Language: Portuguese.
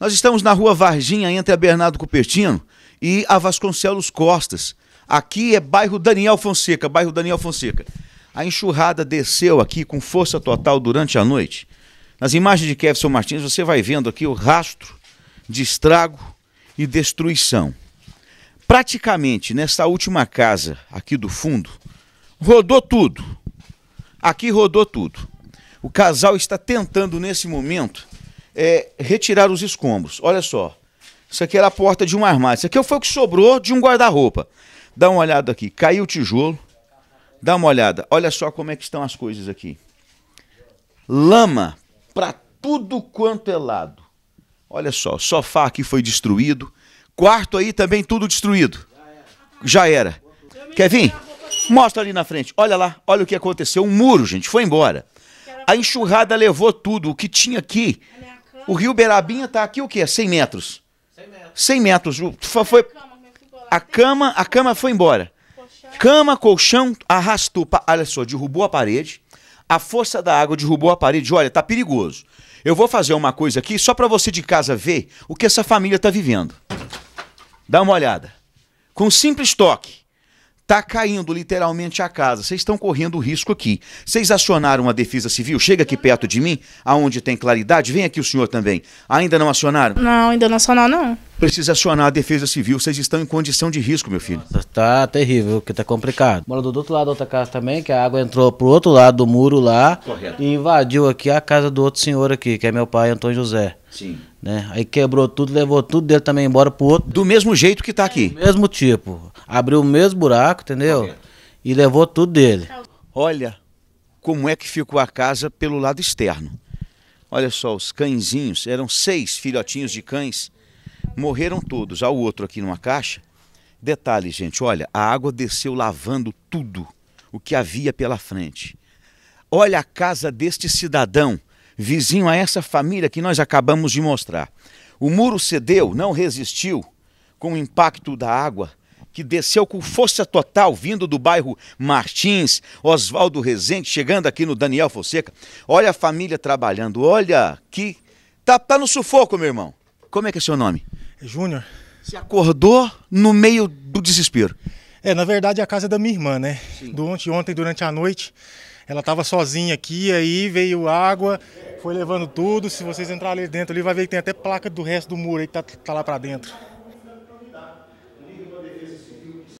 Nós estamos na rua Varginha, entre a Bernardo Cupertino e a Vasconcelos Costas. Aqui é bairro Daniel Fonseca, bairro Daniel Fonseca. A enxurrada desceu aqui com força total durante a noite. Nas imagens de Kevson Martins, você vai vendo aqui o rastro de estrago e destruição. Praticamente nessa última casa aqui do fundo, rodou tudo. Aqui rodou tudo. O casal está tentando nesse momento é, retirar os escombros. Olha só. Isso aqui era a porta de um armário. Isso aqui foi o que sobrou de um guarda-roupa. Dá uma olhada aqui. Caiu o tijolo. Dá uma olhada. Olha só como é que estão as coisas aqui. Lama para tudo quanto é lado. Olha só, sofá aqui foi destruído. Quarto aí também tudo destruído. Já era. Quer vir? Mostra ali na frente. Olha lá, olha o que aconteceu. Um muro, gente, foi embora. A enxurrada levou tudo. O que tinha aqui o Rio Berabinha está aqui o quê? 100 metros. 100 metros. 100 metros. Foi, foi... A, cama, a cama foi embora. Cama, colchão, arrastou. Olha só, derrubou a parede. A força da água derrubou a parede. Olha, tá perigoso. Eu vou fazer uma coisa aqui só para você de casa ver o que essa família está vivendo. Dá uma olhada. Com um simples toque, Tá caindo literalmente a casa. Vocês estão correndo risco aqui. Vocês acionaram a Defesa Civil? Chega aqui perto de mim, aonde tem claridade. Vem aqui o senhor também. Ainda não acionaram? Não, ainda não acionaram, não. Precisa acionar a Defesa Civil. Vocês estão em condição de risco, meu filho. Nossa, tá terrível, que tá complicado. Morando do outro lado da outra casa também, que a água entrou pro outro lado do muro lá Correto. e invadiu aqui a casa do outro senhor aqui, que é meu pai, Antônio José. Sim. Né? Aí quebrou tudo, levou tudo dele também embora pro outro. Do mesmo jeito que tá aqui. Do mesmo tipo abriu o mesmo buraco, entendeu? E levou tudo dele. Olha como é que ficou a casa pelo lado externo. Olha só, os cãezinhos, eram seis filhotinhos de cães, morreram todos. Há o outro aqui numa caixa. Detalhe, gente, olha, a água desceu lavando tudo o que havia pela frente. Olha a casa deste cidadão, vizinho a essa família que nós acabamos de mostrar. O muro cedeu, não resistiu com o impacto da água que desceu com força total, vindo do bairro Martins, Oswaldo Rezende, chegando aqui no Daniel Fonseca. Olha a família trabalhando, olha que. Tá, tá no sufoco, meu irmão. Como é que é seu nome? É Júnior. se acordou no meio do desespero? É, na verdade, a casa é da minha irmã, né? Durante, ontem, durante a noite, ela estava sozinha aqui, aí veio água, foi levando tudo. Se vocês entrarem ali dentro, ali vai ver que tem até placa do resto do muro aí que tá, tá lá para dentro.